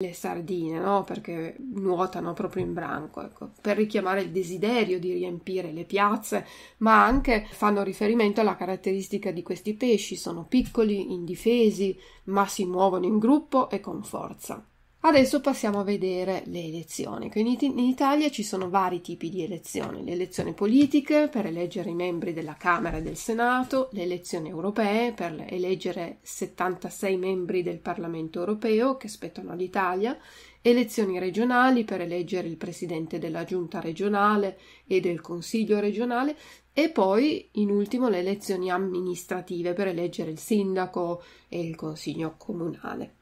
le sardine, no? perché nuotano proprio in branco, ecco, per richiamare il desiderio di riempire le piazze, ma anche fanno riferimento alla caratteristica di questi pesci, sono piccoli, indifesi, ma si muovono in gruppo e con forza. Adesso passiamo a vedere le elezioni. In, Italia ci sono vari tipi di elezioni, le elezioni politiche per eleggere i membri della Camera e del Senato, le elezioni europee per eleggere 76 membri del Parlamento europeo che spettano all'Italia, elezioni regionali per eleggere il Presidente della Giunta regionale e del Consiglio regionale e poi in ultimo le elezioni amministrative per eleggere il Sindaco e il Consiglio comunale.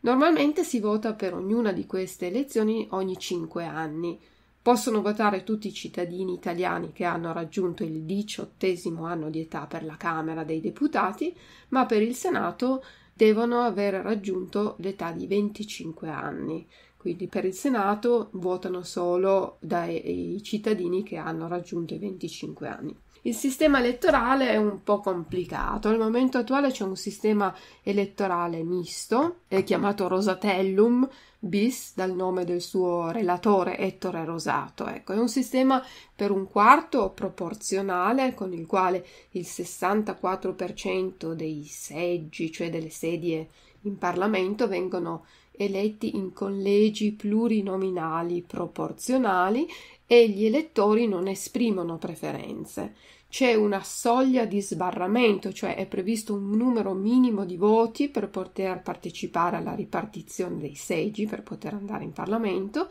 Normalmente si vota per ognuna di queste elezioni ogni 5 anni. Possono votare tutti i cittadini italiani che hanno raggiunto il diciottesimo anno di età per la Camera dei Deputati, ma per il Senato devono aver raggiunto l'età di 25 anni. Quindi per il Senato votano solo dai cittadini che hanno raggiunto i 25 anni. Il sistema elettorale è un po' complicato. Al momento attuale c'è un sistema elettorale misto, è chiamato Rosatellum bis, dal nome del suo relatore Ettore Rosato. Ecco, è un sistema per un quarto proporzionale, con il quale il 64% dei seggi, cioè delle sedie in Parlamento, vengono eletti in collegi plurinominali proporzionali e gli elettori non esprimono preferenze. C'è una soglia di sbarramento, cioè è previsto un numero minimo di voti per poter partecipare alla ripartizione dei seggi, per poter andare in Parlamento,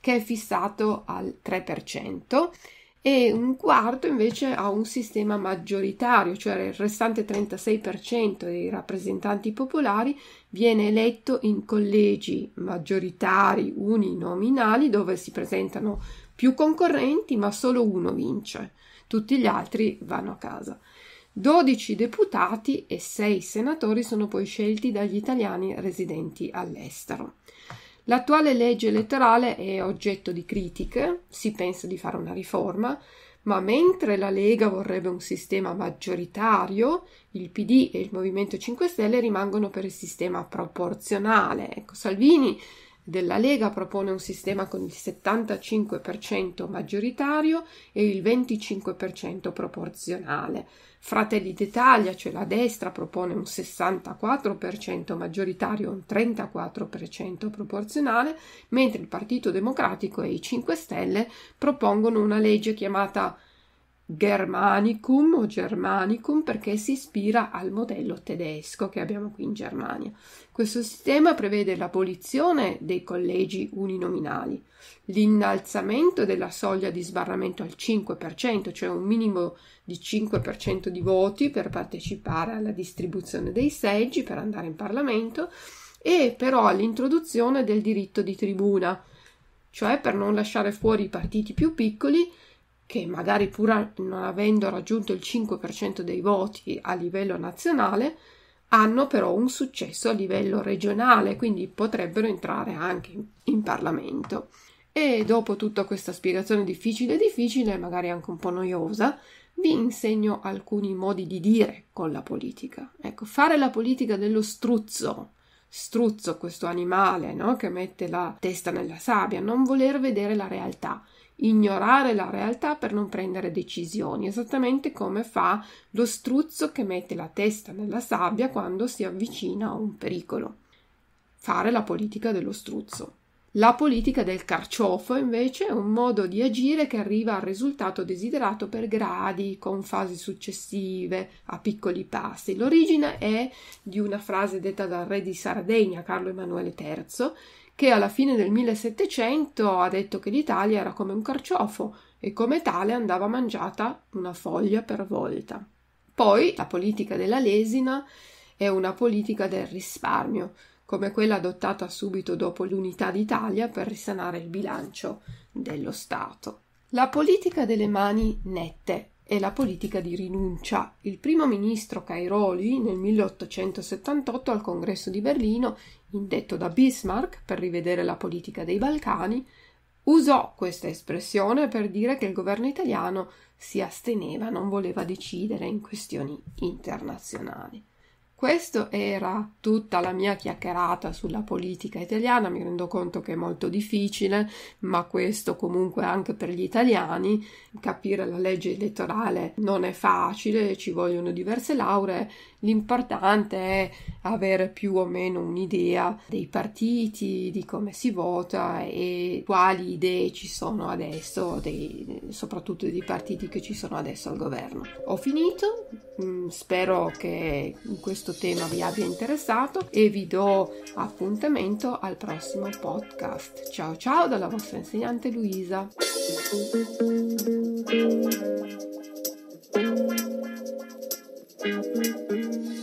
che è fissato al 3% e un quarto invece ha un sistema maggioritario, cioè il restante 36% dei rappresentanti popolari viene eletto in collegi maggioritari uninominali dove si presentano più concorrenti ma solo uno vince, tutti gli altri vanno a casa. 12 deputati e 6 senatori sono poi scelti dagli italiani residenti all'estero. L'attuale legge elettorale è oggetto di critiche, si pensa di fare una riforma, ma mentre la Lega vorrebbe un sistema maggioritario, il PD e il Movimento 5 Stelle rimangono per il sistema proporzionale. Ecco, Salvini della Lega propone un sistema con il 75% maggioritario e il 25% proporzionale. Fratelli d'Italia, cioè la destra, propone un 64% maggioritario e un 34% proporzionale, mentre il Partito Democratico e i 5 Stelle propongono una legge chiamata Germanicum o Germanicum perché si ispira al modello tedesco che abbiamo qui in Germania. Questo sistema prevede l'abolizione dei collegi uninominali, l'innalzamento della soglia di sbarramento al 5%, cioè un minimo di 5% di voti per partecipare alla distribuzione dei seggi per andare in Parlamento e però l'introduzione del diritto di tribuna, cioè per non lasciare fuori i partiti più piccoli che magari pur non avendo raggiunto il 5% dei voti a livello nazionale, hanno però un successo a livello regionale, quindi potrebbero entrare anche in Parlamento. E dopo tutta questa spiegazione difficile, e difficile, magari anche un po' noiosa, vi insegno alcuni modi di dire con la politica. Ecco, fare la politica dello struzzo, struzzo questo animale no? che mette la testa nella sabbia, non voler vedere la realtà ignorare la realtà per non prendere decisioni, esattamente come fa lo struzzo che mette la testa nella sabbia quando si avvicina a un pericolo. Fare la politica dello struzzo. La politica del carciofo invece è un modo di agire che arriva al risultato desiderato per gradi, con fasi successive, a piccoli passi. L'origine è di una frase detta dal re di Sardegna Carlo Emanuele III, che alla fine del 1700 ha detto che l'Italia era come un carciofo e come tale andava mangiata una foglia per volta. Poi la politica della lesina è una politica del risparmio, come quella adottata subito dopo l'unità d'Italia per risanare il bilancio dello Stato. La politica delle mani nette è la politica di rinuncia. Il primo ministro Cairoli nel 1878 al congresso di Berlino, indetto da Bismarck per rivedere la politica dei Balcani, usò questa espressione per dire che il governo italiano si asteneva, non voleva decidere in questioni internazionali. Questo era tutta la mia chiacchierata sulla politica italiana, mi rendo conto che è molto difficile, ma questo comunque anche per gli italiani, capire la legge elettorale non è facile, ci vogliono diverse lauree, l'importante è avere più o meno un'idea dei partiti, di come si vota e quali idee ci sono adesso, dei, soprattutto dei partiti che ci sono adesso al governo. Ho finito, Mm, spero che questo tema vi abbia interessato e vi do appuntamento al prossimo podcast. Ciao ciao dalla vostra insegnante Luisa. Thank you.